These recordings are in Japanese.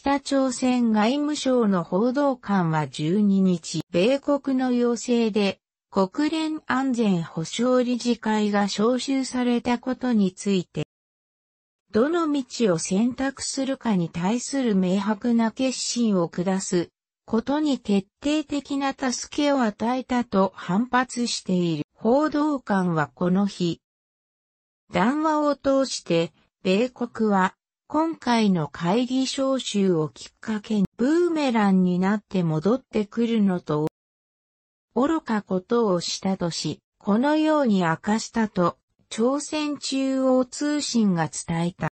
北朝鮮外務省の報道官は12日、米国の要請で、国連安全保障理事会が招集されたことについて、どの道を選択するかに対する明白な決心を下すことに決定的な助けを与えたと反発している報道官はこの日、談話を通して、米国は今回の会議招集をきっかけにブーメランになって戻ってくるのと愚かことをしたとし、このように明かしたと、朝鮮中央通信が伝えた。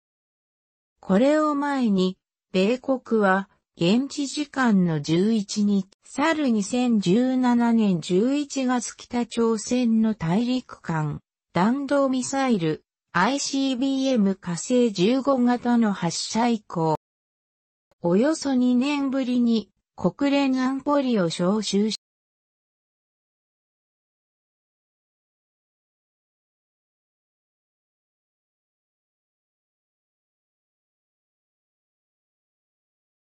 これを前に、米国は、現地時間の11日、去る2017年11月北朝鮮の大陸間、弾道ミサイル、ICBM 火星15型の発射以降、およそ2年ぶりに国連安保理を招集し、